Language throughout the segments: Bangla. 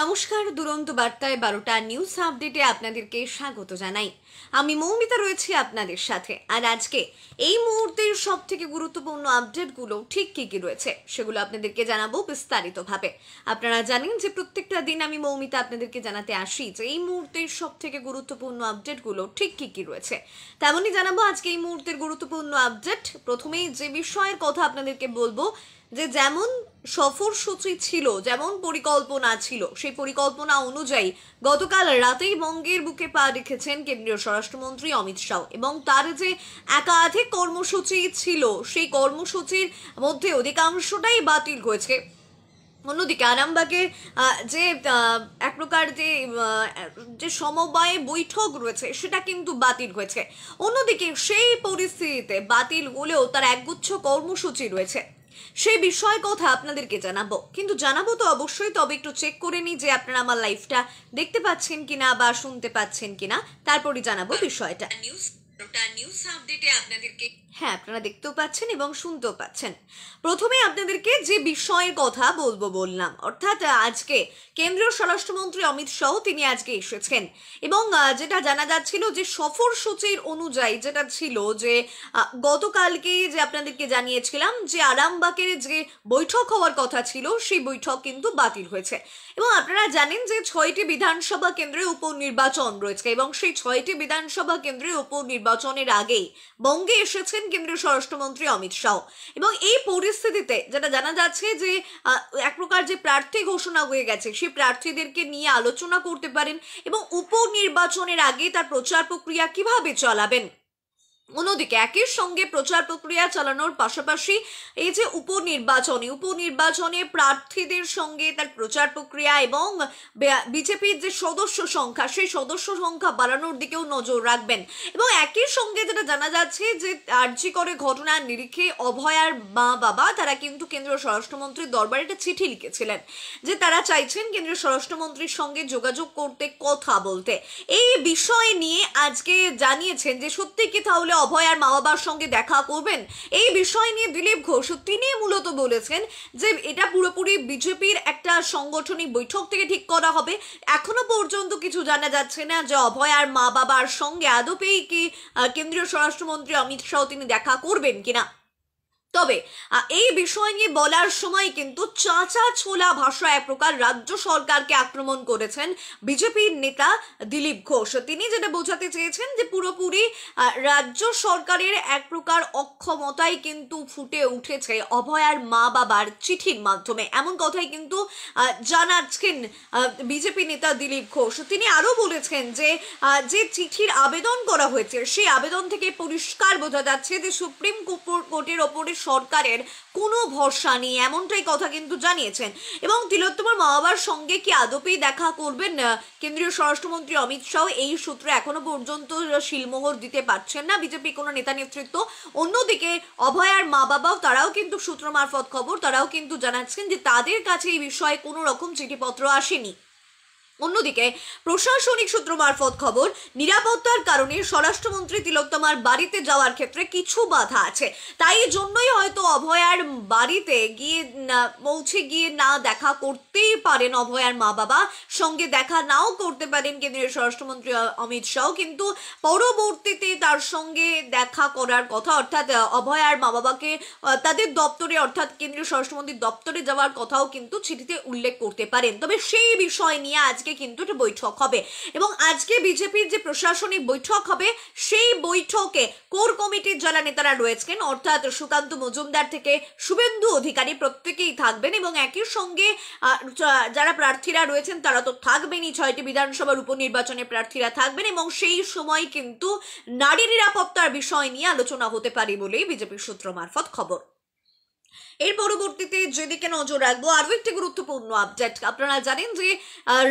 নমস্কার দুরন্ত বার্তায় বারোটা নিউজ আপডেটে আপনাদেরকে স্বাগত জানাই আমি মৌমিতা রয়েছি আপনাদের সাথে আর আজকে এই মুহূর্তের সব থেকে গুরুত্বপূর্ণ আপডেটগুলো ঠিক কী কী রয়েছে সেগুলো আপনাদেরকে জানাবো বিস্তারিতভাবে আপনারা জানেন যে প্রত্যেকটা দিন আমি মৌমিতা আপনাদেরকে জানাতে আসি যে এই মুহূর্তের সব থেকে গুরুত্বপূর্ণ আপডেটগুলো ঠিক কী কী রয়েছে তেমনই জানাবো আজকে এই মুহূর্তের গুরুত্বপূর্ণ আপডেট প্রথমেই যে বিষয়ের কথা আপনাদেরকে বলবো যে যেমন সফরসূচি ছিল যেমন পরিকল্পনা ছিল সেই পরিকল্পনা অনুযায়ী গতকাল রাতেই বঙ্গের বুকে পা রেখেছেন কেন্দ্রীয় স্বরাষ্ট্রমন্ত্রী অমিত শাহ এবং তার যে একাধিক কর্মসূচি ছিল সেই কর্মসূচির মধ্যে অধিকাংশটাই বাতিল হয়েছে অন্যদিকে আরামবাগের যে এক প্রকার যে যে সমবায় বৈঠক রয়েছে সেটা কিন্তু বাতিল হয়েছে অন্যদিকে সেই পরিস্থিতিতে বাতিল হলেও তার একগুচ্ছ কর্মসূচি রয়েছে সেই বিষয় কথা আপনাদেরকে জানাবো কিন্তু জানাবো তো অবশ্যই তবে একটু চেক করে নিই যে আপনারা আমার লাইফটা দেখতে পাচ্ছেন কিনা বা শুনতে পাচ্ছেন কিনা তারপরই জানাবো বিষয়টা হ্যাঁ আপনারা দেখতেও পাচ্ছেন এবং শুনতেও পাচ্ছেন প্রথমে আপনাদেরকে যে বিষয়ের কথা বলবো বললাম অর্থাৎ আজকে কেন্দ্রীয় স্বরাষ্ট্রমন্ত্রী অমিত শাহ তিনি আজকে এসেছেন এবং যেটা জানা যাচ্ছিল যে সফর সূচির অনুযায়ী যেটা ছিল যে গতকালকে যে আপনাদেরকে জানিয়েছিলাম যে আরামবাগের যে বৈঠক হওয়ার কথা ছিল সেই বৈঠক কিন্তু বাতিল হয়েছে এবং আপনারা জানেন যে ছয়টি বিধানসভা কেন্দ্রে উপনির্বাচন রয়েছে এবং সেই ছয়টি বিধানসভা কেন্দ্রে উপনির্বাচন নির্বাচনের আগেই বঙ্গে এসেছেন কেন্দ্রীয় স্বরাষ্ট্রমন্ত্রী অমিত শাহ এবং এই পরিস্থিতিতে যেটা জানা যাচ্ছে যে এক প্রকার যে প্রার্থী ঘোষণা হয়ে গেছে সেই প্রার্থীদেরকে নিয়ে আলোচনা করতে পারেন এবং উপনির্বাচনের আগে তার প্রচার প্রক্রিয়া কিভাবে চলাবেন অন্যদিকে একই সঙ্গে প্রচার প্রক্রিয়া চালানোর পাশাপাশি এই যে উপনির্বাচনে উপনির্বাচনে প্রার্থীদের সঙ্গে তার প্রচার প্রক্রিয়া এবং বিজেপির যে সদস্য সংখ্যা সেই সদস্য সংখ্যা বাড়ানোর দিকেও নজর রাখবেন এবং একই সঙ্গে যেটা জানা যাচ্ছে যে আর্জি করে ঘটনার নিরিখে অভয়ার মা বাবা তারা কিন্তু কেন্দ্রীয় স্বরাষ্ট্রমন্ত্রীর দরবারে একটা চিঠি লিখেছিলেন যে তারা চাইছেন কেন্দ্রীয় স্বরাষ্ট্রমন্ত্রীর সঙ্গে যোগাযোগ করতে কথা বলতে এই বিষয় নিয়ে আজকে জানিয়েছেন যে সত্যি কি তাহলে অভয় আর মা বাবার সঙ্গে দেখা করবেন এই বিষয় নিয়ে দিলীপ ঘোষ তিনি মূলত বলেছেন যে এটা পুরোপুরি বিজেপির একটা সাংগঠনিক বৈঠক থেকে ঠিক করা হবে এখনো পর্যন্ত কিছু জানা যাচ্ছে না যে অভয় আর মা বাবার সঙ্গে আদপেই কি কেন্দ্রীয় স্বরাষ্ট্রমন্ত্রী অমিত শাহ তিনি দেখা করবেন কিনা তবে এই বিষয় নিয়ে বলার সময় কিন্তু চাচা ছোলা ভাষা এক প্রকার রাজ্য সরকারকে আক্রমণ করেছেন বিজেপির নেতা দিলীপ ঘোষ তিনি যেটা বোঝাতে চেয়েছেন যে পুরোপুরি রাজ্য সরকারের এক প্রকার অক্ষমতাই কিন্তু ফুটে উঠেছে অভয়ার মা বাবার চিঠির মাধ্যমে এমন কথাই কিন্তু জানাচ্ছেন বিজেপি নেতা দিলীপ ঘোষ তিনি আরও বলেছেন যে যে চিঠির আবেদন করা হয়েছে সেই আবেদন থেকে পরিষ্কার বোঝা যাচ্ছে যে সুপ্রিম কোর্টের ওপরে সরকারের কোনো ভরসা নেই এমনটাই কথা কিন্তু জানিয়েছেন এবং তিলোত্তমার মা বাবার সঙ্গে কি আদপেই দেখা করবেন কেন্দ্রীয় স্বরাষ্ট্রমন্ত্রী অমিত শাহ এই সূত্রে এখনো পর্যন্ত শিলমোহর দিতে পারছেন না বিজেপি কোনো নেতা নেতৃত্ব অন্যদিকে অভয়ার মা বাবাও তারাও কিন্তু সূত্র মারফত খবর তারাও কিন্তু জানাচ্ছেন যে তাদের কাছে এই বিষয়ে কোনো রকম চিঠিপত্র আসেনি অন্যদিকে প্রশাসনিক সূত্র মারফত খবর নিরাপত্তার কারণে স্বরাষ্ট্রমন্ত্রী তিলোত্তমার বাড়িতে যাওয়ার ক্ষেত্রে কিছু বাধা আছে তাই জন্যই হয়তো অভয়ার বাড়িতে গিয়ে পৌঁছে গিয়ে না দেখা করতেই পারেন অভয়ার মা বাবা সঙ্গে দেখা নাও করতে পারেন কেন্দ্রীয় স্বরাষ্ট্রমন্ত্রী অমিত শাহ কিন্তু পরবর্তীতে তার সঙ্গে দেখা করার কথা অর্থাৎ অভয়ার মা বাবাকে তাদের দপ্তরে অর্থাৎ কেন্দ্রীয় স্বরাষ্ট্রমন্ত্রীর দপ্তরে যাওয়ার কথাও কিন্তু চিঠিতে উল্লেখ করতে পারেন তবে সেই বিষয় নিয়ে আজ আজকে কিন্তু বৈঠক হবে এবং আজকে বিজেপির যে প্রশাসনিক বৈঠক হবে সেই বৈঠকে কোর কমিটির যারা নেতারা রয়েছেন অর্থাৎ সুকান্ত মজুমদার থেকে শুভেন্দু অধিকারী প্রত্যেকেই থাকবেন এবং একই সঙ্গে যারা প্রার্থীরা রয়েছেন তারা তো থাকবেনই ছয়টি বিধানসভার উপনির্বাচনে প্রার্থীরা থাকবেন এবং সেই সময় কিন্তু নারী নিরাপত্তার বিষয় নিয়ে আলোচনা হতে পারে বলেই বিজেপির সূত্র মারফত খবর এর পরবর্তীতে যেদিকে নজর রাখবো আরও একটি গুরুত্বপূর্ণ আপডেট আপনারা জানেন যে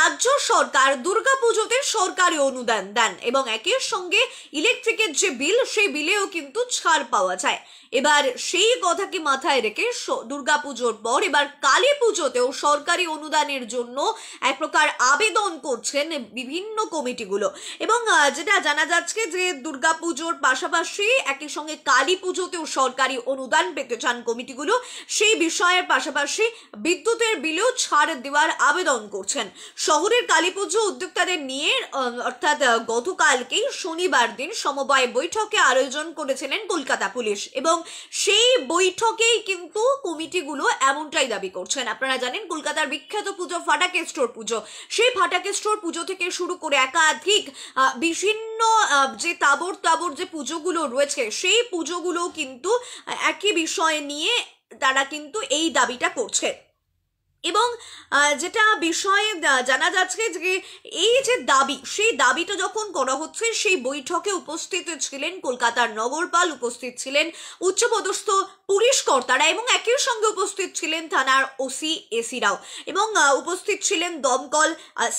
রাজ্য সরকার দুর্গাপুজোতে সরকারি অনুদান দেন এবং একের সঙ্গে ইলেকট্রিকের যে বিল সেই বিলেও কিন্তু ছাড় পাওয়া যায় এবার সেই কথাকে মাথায় রেখে দুর্গাপুজোর পর এবার কালী পুজোতেও সরকারি অনুদানের জন্য এক প্রকার আবেদন করছেন বিভিন্ন কমিটিগুলো এবং যেটা জানা যাচ্ছে যে দুর্গাপুজোর পাশাপাশি একই সঙ্গে কালী পুজোতেও সরকারি অনুদান পেতে চান কমিটিগুলো বিষয়গুলো সেই বিষয়ের পাশাপাশি বিদ্যুতের বিলেও ছাড় দেওয়ার আবেদন করছেন শহরের কালীপুজো উদ্যোক্তাদের নিয়ে অর্থাৎ গতকালকেই শনিবার দিন সমবায় বৈঠকে আয়োজন করেছিলেন কলকাতা পুলিশ এবং সেই বৈঠকেই কিন্তু কমিটিগুলো এমনটাই দাবি করছেন আপনারা জানেন কলকাতার বিখ্যাত পুজো ফাটাকে স্টোর পুজো সেই ফাটাকে স্টোর পুজো থেকে শুরু করে একাধিক বিভিন্ন যে তাবর তাবর যে পুজোগুলো রয়েছে সেই পুজোগুলো কিন্তু একই বিষয় নিয়ে তারা কিন্তু এই দাবিটা করছে এবং যেটা বিষয়ে জানা যাচ্ছে যে এই যে দাবি সেই দাবিটা যখন করা হচ্ছে সেই বৈঠকে উপস্থিত ছিলেন কলকাতার নগরপাল উপস্থিত ছিলেন উচ্চপদস্থ পুলিশ কর্তারা এবং একই সঙ্গে উপস্থিত ছিলেন থানার ওসি এসিরাও এবং উপস্থিত ছিলেন দমকল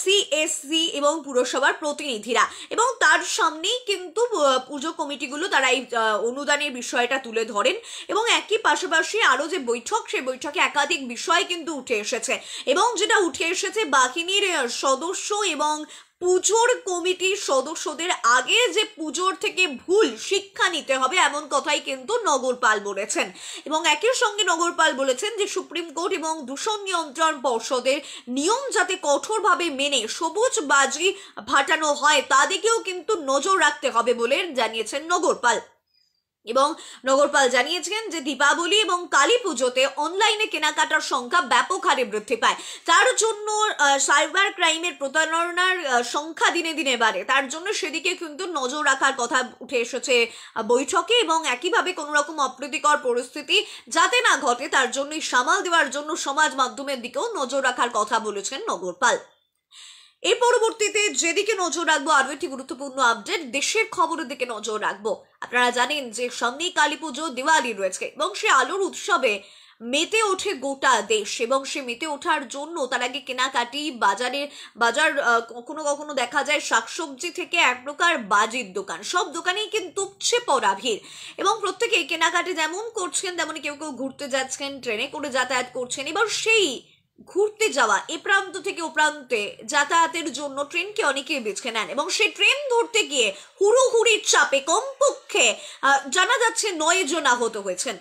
সিএসসি এবং পুরসভার প্রতিনিধিরা এবং তার সামনেই কিন্তু পুজো কমিটিগুলো তারা এই অনুদানের বিষয়টা তুলে ধরেন এবং একই পাশাপাশি আরও যে বৈঠক সেই বৈঠকে একাধিক বিষয় কিন্তু উঠে এসেছে এবং যেটা উঠে এসেছে বাহিনীর সদস্য এবং পুজোর কমিটির সদস্যদের আগে যে পুজোর থেকে ভুল শিক্ষা নিতে হবে এমন কথাই কিন্তু নগরপাল বলেছেন এবং একের সঙ্গে নগরপাল বলেছেন যে সুপ্রিম কোর্ট এবং দূষণ নিয়ন্ত্রণ পর্ষদের নিয়ম যাতে কঠোরভাবে মেনে সবুজ বাজি ভাটানো হয় তাদেরকেও কিন্তু নজর রাখতে হবে বলে জানিয়েছেন নগরপাল এবং নগরপাল জানিয়েছেন যে দীপাবলি এবং কালী পুজোতে অনলাইনে কেনাকাটার সংখ্যা ব্যাপক হারে বৃদ্ধি পায় তার জন্য সাইবার ক্রাইমের প্রতারণার সংখ্যা দিনে দিনে বাড়ে তার জন্য সেদিকে কিন্তু নজর রাখার কথা উঠে এসেছে বৈঠকে এবং একইভাবে কোনো রকম অপ্রীতিকর পরিস্থিতি যাতে না ঘটে তার জন্যই সামাল দেওয়ার জন্য সমাজ মাধ্যমের দিকেও নজর রাখার কথা বলেছেন নগরপাল এ পরবর্তীতে যেদিকে নজর রাখবো আরও একটি গুরুত্বপূর্ণ আপডেট দেশের খবরের দিকে নজর রাখবো আপনারা জানেন যে সামনেই কালী পুজো দিওয়ালি রয়েছে এবং সে আলোর উৎসবে মেতে ওঠে গোটা দেশ এবং সে মেতে ওঠার জন্য তার আগে কেনাকাটি বাজারে বাজার কখনো কখনো দেখা যায় শাকসবজি থেকে এক প্রকার বাজির দোকান সব দোকানেই কিন্তু উপচে পড়া ভিড় এবং প্রত্যেকেই কেনাকাটি যেমন করছেন তেমনই কেউ কেউ ঘুরতে যাচ্ছেন ট্রেনে করে যাতায়াত করছেন এবার সেই ঘুরতে যাওয়া এ প্রান্ত থেকে ও প্রান্তে যাতায়াতের জন্য ট্রেনকে অনেকেই বেছে নেন এবং সে ট্রেন ধরতে গিয়ে হুড়ির চাপে কমপক্ষে জানা যাচ্ছে নয় জন আহত হয়েছেন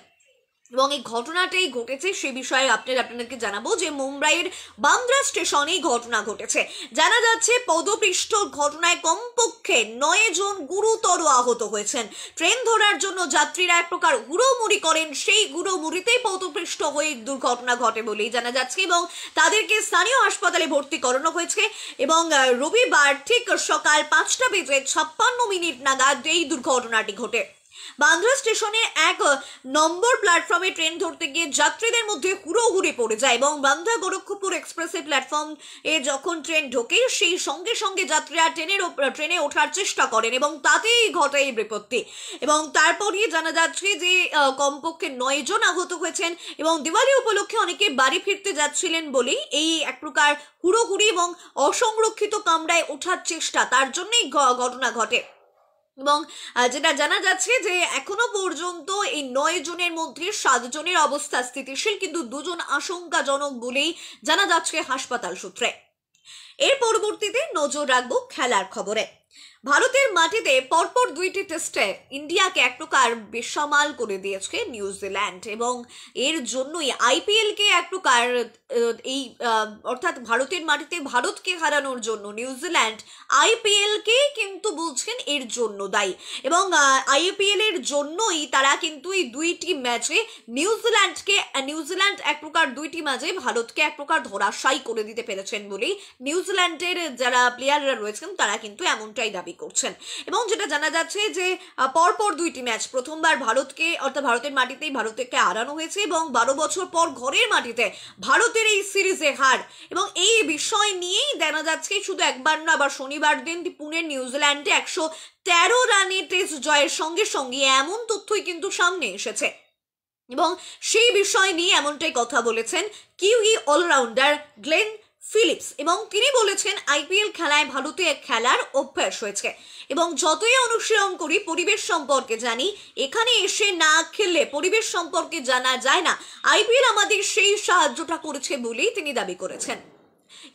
এবং এই ঘটনাটাই ঘটেছে সে বিষয়ে আপনার আপনাদেরকে জানাবো যে মুম্বাইয়ের বান্দ্রা স্টেশনে ঘটনা ঘটেছে জানা যাচ্ছে পদপৃষ্ঠ ঘটনায় কমপক্ষে নয় জন গুরুতর আহত হয়েছেন ট্রেন ধরার জন্য যাত্রীরা এক প্রকার হুড়োমুড়ি করেন সেই হুড়োমুড়িতেই পদপৃষ্ঠ হয়ে দুর্ঘটনা ঘটে বলেই জানা যাচ্ছে এবং তাদেরকে স্থানীয় হাসপাতালে ভর্তি করানো হয়েছে এবং রবিবার ঠিক সকাল পাঁচটা বেজে ছাপ্পান্ন মিনিট নাগাদ এই দুর্ঘটনাটি ঘটে বান্দ্রা স্টেশনে এক নম্বর প্ল্যাটফর্মে ট্রেন ধরতে গিয়ে যাত্রীদের মধ্যে হুড়োহুড়ি পড়ে যায় এবং বান্দ্রা গোরক্ষপুর এক্সপ্রেসের প্ল্যাটফর্ম এ যখন ট্রেন ঢোকে সেই সঙ্গে সঙ্গে যাত্রীরা ট্রেনের ট্রেনে ওঠার চেষ্টা করেন এবং তাতেই ঘটে এই বিপত্তি এবং তারপরই জানা যাচ্ছে যে কমপক্ষে নয় জন আহত হয়েছেন এবং দিওয়ালি উপলক্ষে অনেকে বাড়ি ফিরতে যাচ্ছিলেন বলেই এই এক প্রকার হুড়োহুড়ি এবং অসংরক্ষিত কামরায় ওঠার চেষ্টা তার জন্যই ঘটনা ঘটে এবং যেটা জানা যাচ্ছে যে এখনো পর্যন্ত এই নয় জনের মধ্যে সাতজনের অবস্থা স্থিতিশীল কিন্তু দুজন আশঙ্কাজনক বলেই জানা যাচ্ছে হাসপাতাল সূত্রে এর পরবর্তীতে নজর রাখবো খেলার খবরে ভারতের মাটিতে পরপর দুইটি টেস্টে ইন্ডিয়াকে এক প্রকার বেসামাল করে দিয়েছে নিউজিল্যান্ড এবং এর জন্যই আইপিএলকে এক প্রকার এই অর্থাৎ ভারতের মাটিতে ভারতকে হারানোর জন্য নিউজিল্যান্ড আইপিএলকে কিন্তু বলছেন এর জন্য দায়ী এবং আইপিএল এর জন্যই তারা কিন্তু এই দুইটি ম্যাচে নিউজিল্যান্ডকে নিউজিল্যান্ড এক প্রকার দুইটি ম্যাচে ভারতকে এক প্রকার ধরাশায়ী করে দিতে পেরেছেন বলেই নিউজিল্যান্ডের যারা প্লেয়াররা রয়েছেন তারা কিন্তু এমনটাই এমনটাই দাবি করছেন এবং যেটা জানা যাচ্ছে যে পরপর দুইটি ম্যাচ প্রথমবার ভারতকে অর্থাৎ ভারতের মাটিতেই ভারতকে হারানো হয়েছে এবং বারো বছর পর ঘরের মাটিতে ভারতের এই সিরিজে হার এবং এই বিষয় নিয়েই জানা যাচ্ছে শুধু একবার না আবার শনিবার দিন পুনের নিউজিল্যান্ডে একশো তেরো রানে টেস্ট জয়ের সঙ্গে সঙ্গে এমন তথ্যই কিন্তু সামনে এসেছে এবং সেই বিষয় নিয়ে এমনটাই কথা বলেছেন কিউই অলরাউন্ডার গ্লেন ফিলিপস এবং তিনি বলেছেন আইপিএল খেলায় ভারতীয় খেলার অভ্যাস হয়েছে এবং যতই অনুশীলন করি পরিবেশ সম্পর্কে জানি এখানে এসে না খেললে পরিবেশ সম্পর্কে জানা যায় না আইপিএল আমাদের সেই সাহায্যটা করেছে বলেই তিনি দাবি করেছেন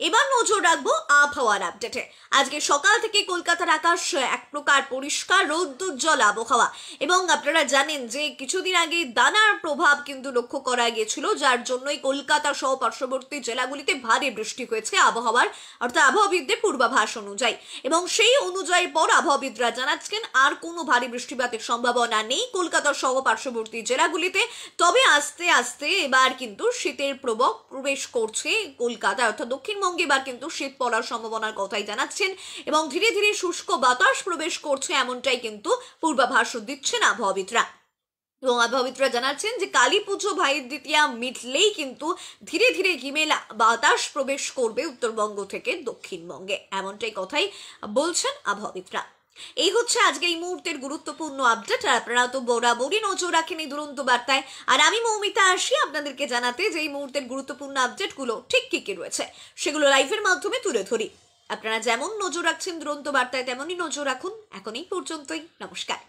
এবার নজর রাখবো আবহাওয়ার আপডেটে আজকে সকাল থেকে কলকাতার আকাশ এক প্রকার পরিষ্কার রৌদ্রোজ্জ্বল আবহাওয়া এবং আপনারা জানেন যে কিছুদিন আগে দানার প্রভাব কিন্তু লক্ষ্য করা গিয়েছিল যার জন্যই কলকাতা সহ পার্শ্ববর্তী জেলাগুলিতে ভারী বৃষ্টি হয়েছে আবহাওয়ার অর্থাৎ আবহাওয়াবিদদের পূর্বাভাস অনুযায়ী এবং সেই অনুযায়ী পর আবহাওয়াবিদরা জানাচ্ছেন আর কোনো ভারী বৃষ্টিপাতের সম্ভাবনা নেই কলকাতা সহ পার্শ্ববর্তী জেলাগুলিতে তবে আস্তে আস্তে এবার কিন্তু শীতের প্রবক প্রবেশ করছে কলকাতা অর্থাৎ দক্ষিণ দক্ষিণবঙ্গে এবার কিন্তু শীত পড়ার সম্ভাবনার কথাই জানাচ্ছেন এবং ধীরে ধীরে শুষ্ক বাতাস প্রবেশ করছে এমনটাই কিন্তু পূর্বাভাস দিচ্ছেন আবহাওয়িদরা এবং আবহাওয়িদরা জানাচ্ছেন যে কালী পুজো ভাইয়ের দ্বিতীয়া মিটলেই কিন্তু ধীরে ধীরে ঘিমেলা বাতাস প্রবেশ করবে উত্তরবঙ্গ থেকে দক্ষিণবঙ্গে এমনটাই কথাই বলছেন আবহাওয়িদরা এই হচ্ছে আজকে এই মুহূর্তের গুরুত্বপূর্ণ আপডেট আর আপনারা তো বরাবরই নজর রাখেন এই দুরন্ত বার্তায় আর আমি মৌমিতা আসি আপনাদেরকে জানাতে যে এই মুহূর্তের গুরুত্বপূর্ণ আপডেটগুলো ঠিক কী কী রয়েছে সেগুলো লাইভের মাধ্যমে তুলে ধরি আপনারা যেমন নজর রাখছেন দুরন্ত বার্তায় তেমনই নজর রাখুন এখন এই পর্যন্তই নমস্কার